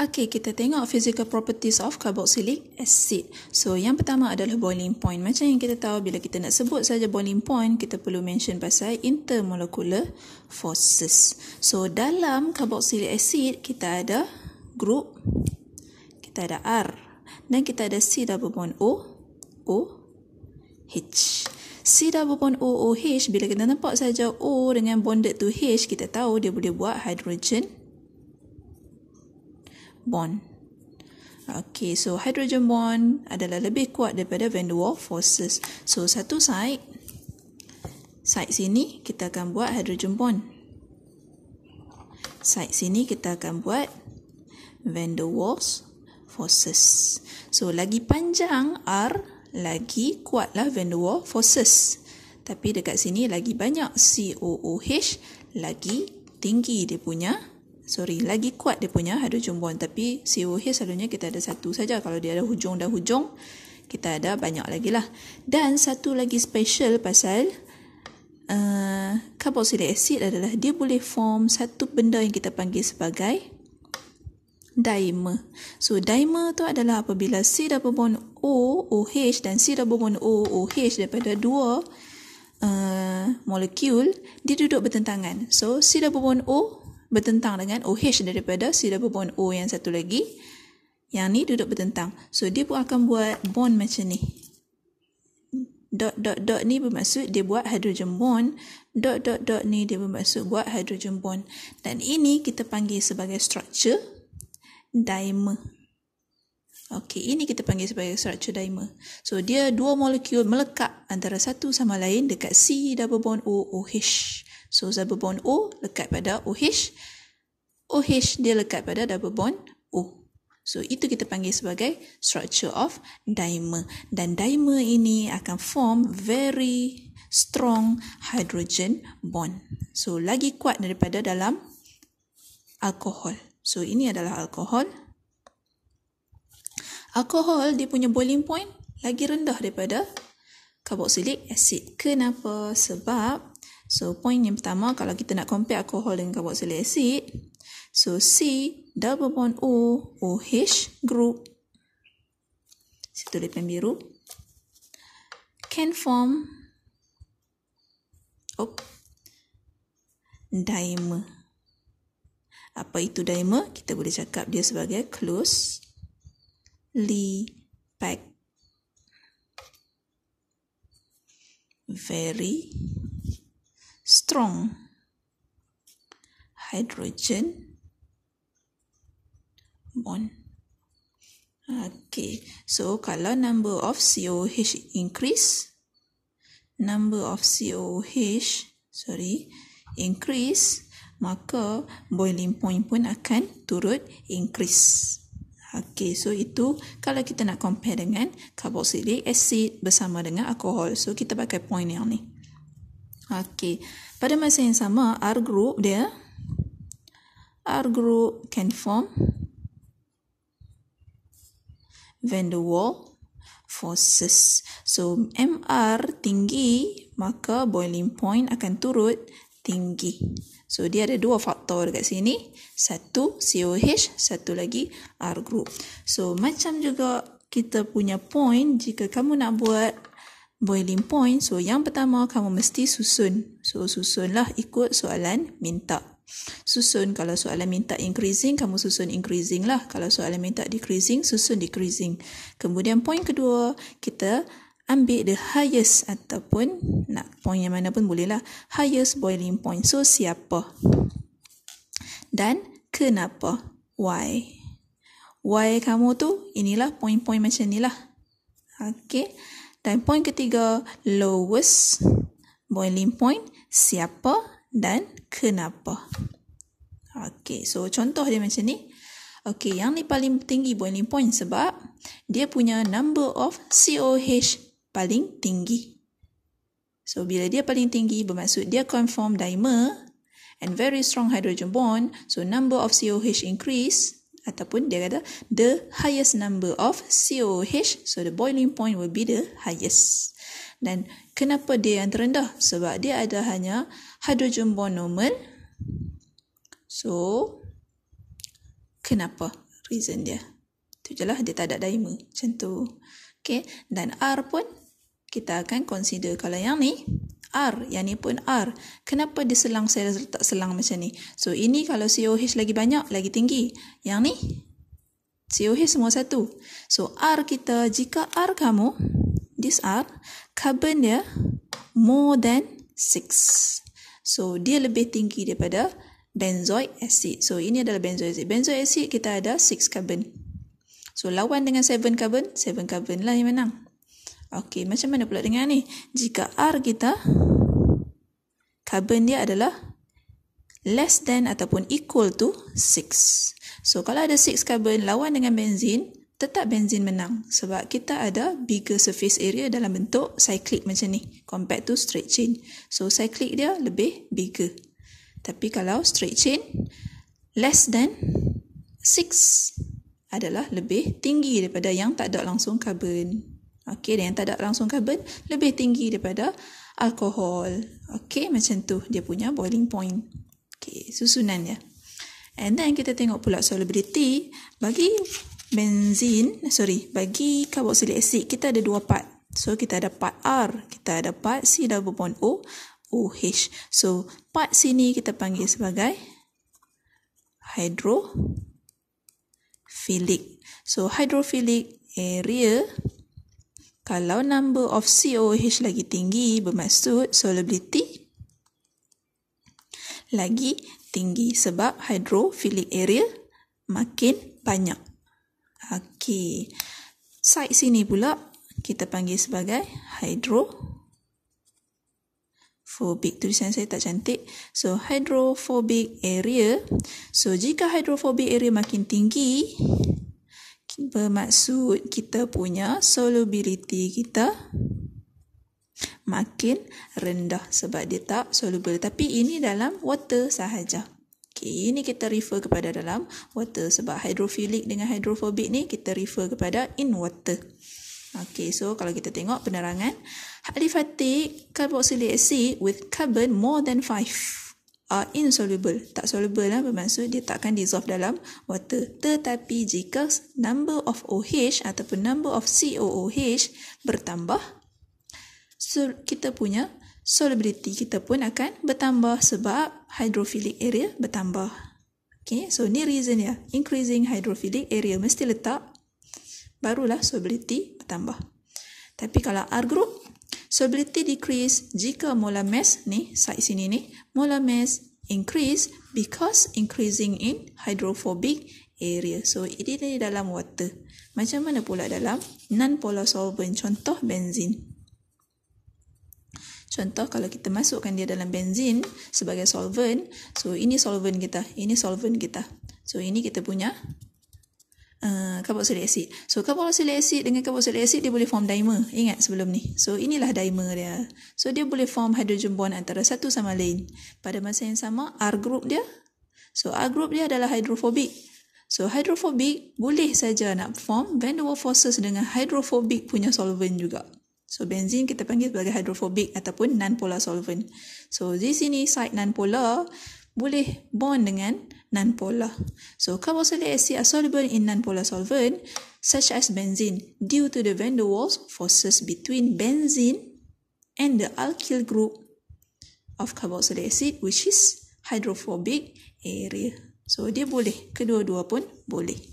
Okay, kita tengok physical properties of carboxylic acid. So, yang pertama adalah boiling point. Macam yang kita tahu, bila kita nak sebut saja boiling point, kita perlu mention pasal intermolecular forces. So, dalam carboxylic acid, kita ada group, kita ada R, dan kita ada C double bond O, O, H. C double bond O, O, H, bila kita nampak saja O dengan bonded to H, kita tahu dia boleh buat hydrogen bond. Okay, so hydrogen bond adalah lebih kuat daripada Van der Waal forces. So satu side, side sini kita akan buat hydrogen bond. Side sini kita akan buat Van der Waals forces. So lagi panjang R, lagi kuatlah Van der Waal forces. Tapi dekat sini lagi banyak COOH, lagi tinggi dia punya sorry lagi kuat dia punya ada jumbuan tapi COH selalunya kita ada satu saja kalau dia ada hujung dan hujung kita ada banyak lagi lah dan satu lagi special pasal uh, carboxylic acid adalah dia boleh form satu benda yang kita panggil sebagai dimer. So dimer tu adalah apabila C double bond O OH dan C double bond O OH daripada dua uh, molekul dia duduk bertentangan. So C double bond O bertentang dengan OH daripada C-double bond O yang satu lagi. Yang ni duduk bertentang. So, dia pun akan buat bond macam ni. Dot, dot, dot ni bermaksud dia buat hydrogen bond. Dot, dot, dot ni dia bermaksud buat hydrogen bond. Dan ini kita panggil sebagai structure dimer. Okey, ini kita panggil sebagai structure dimer. So, dia dua molekul melekat antara satu sama lain dekat C double bond O OH. So double bond O lekat pada OH. OH dia lekat pada double bond O. So itu kita panggil sebagai structure of dimer. Dan dimer ini akan form very strong hydrogen bond. So lagi kuat daripada dalam alkohol. So ini adalah alkohol. Alkohol dia punya boiling point lagi rendah daripada karboksilik asid. Kenapa? Sebab So, point yang pertama, kalau kita nak compare alcohol dengan carboxylic acid, so C double bond O, OH group, situ tulis pen biru, can form oh, dimer. Apa itu dimer? Kita boleh cakap dia sebagai close li pack. Very strong hydrogen bond. Okay, so kalau number of COH increase, number of COH, sorry, increase, maka boiling point pun akan turut increase. Okay, so itu kalau kita nak compare dengan carboxylic acid bersama dengan alkohol. So, kita pakai point yang ni. Okay. Pada masa yang sama, R group dia, R group can form Van der Waal forces. So, MR tinggi, maka boiling point akan turut tinggi. So, dia ada dua faktor dekat sini. Satu COH, satu lagi R group. So, macam juga kita punya point, jika kamu nak buat boiling point. So yang pertama kamu mesti susun. So susunlah ikut soalan minta. Susun kalau soalan minta increasing, kamu susun increasing lah. Kalau soalan minta decreasing, susun decreasing. Kemudian point kedua, kita ambil the highest ataupun nak point yang mana pun boleh lah. Highest boiling point. So siapa? Dan kenapa? Why? Why kamu tu? Inilah point-point macam ni lah. Okay. Dan poin ketiga, lowest boiling point, siapa dan kenapa. Okay, so contoh dia macam ni. Okay, yang ni paling tinggi boiling point sebab dia punya number of COH paling tinggi. So, bila dia paling tinggi bermaksud dia conform dimer and very strong hydrogen bond. So, number of COH increase ataupun dia kata the highest number of COH so the boiling point will be the highest dan kenapa dia yang terendah sebab dia ada hanya hydrogen bond normal so kenapa reason dia tu jelah dia tak ada dimer macam tu okey dan R pun kita akan consider kalau yang ni R yang ni pun R kenapa dia selang saya letak selang macam ni so ini kalau COH lagi banyak lagi tinggi yang ni COH semua satu so R kita jika R kamu this R carbon dia more than 6 so dia lebih tinggi daripada benzoic acid so ini adalah benzoic acid benzoic acid kita ada 6 carbon so lawan dengan 7 carbon 7 carbon lah yang menang Okey, macam mana pula dengan ni? Jika R kita, karbon dia adalah less than ataupun equal to 6. So, kalau ada 6 karbon lawan dengan benzin, tetap benzin menang. Sebab kita ada bigger surface area dalam bentuk cyclic macam ni. Compared to straight chain. So, cyclic dia lebih bigger. Tapi kalau straight chain, less than 6 adalah lebih tinggi daripada yang tak ada langsung karbon okey dan yang tak ada langsung karbon lebih tinggi daripada alkohol okey macam tu dia punya boiling point okey susunan dia and then kita tengok pula solubility bagi benzin sorry bagi carboxylic acid kita ada dua part so kita ada part R kita ada part C double bond O OH so part sini kita panggil sebagai hydrophilic so hydrophilic area kalau number of COH lagi tinggi, bermaksud solubility lagi tinggi sebab hydrophilic area makin banyak. Okey. Side sini pula kita panggil sebagai hydrophobic. Tulisan saya tak cantik. So, hydrophobic area. So, jika hydrophobic area makin tinggi, bermaksud kita punya solubility kita makin rendah sebab dia tak soluble tapi ini dalam water sahaja okay, ini kita refer kepada dalam water sebab hydrophilic dengan hydrophobic ni kita refer kepada in water Okay, so kalau kita tengok penerangan, aliphatic carboxylic acid with carbon more than 5 are insoluble. Tak soluble lah bermaksud dia takkan dissolve dalam water. Tetapi jika number of OH ataupun number of COOH bertambah, so kita punya solubility kita pun akan bertambah sebab hydrophilic area bertambah. Okay, so ni reason ya. Increasing hydrophilic area mesti letak, barulah solubility bertambah. Tapi kalau R group solubility decrease jika molar mass ni size sini ni molar mass increase because increasing in hydrophobic area so ini ni dalam water macam mana pula dalam non polar solvent contoh benzin Contoh kalau kita masukkan dia dalam benzin sebagai solvent. So ini solvent kita. Ini solvent kita. So ini kita punya Ah, carboxylic acid. So carboxylic acid dengan carboxylic acid dia boleh form dimer. Ingat sebelum ni. So inilah dimer dia. So dia boleh form hydrogen bond antara satu sama lain. Pada masa yang sama R group dia. So R group dia adalah hydrophobic. So hydrophobic boleh saja nak form van der Waals dengan hydrophobic punya solvent juga. So benzene kita panggil sebagai hydrophobic ataupun non-polar solvent. So di sini side non-polar boleh bond dengan nonpolar. So carboxylic acid are soluble in nonpolar solvent such as benzene due to the van der Waals forces between benzene and the alkyl group of carboxylic acid which is hydrophobic area. So dia boleh, kedua-dua pun boleh.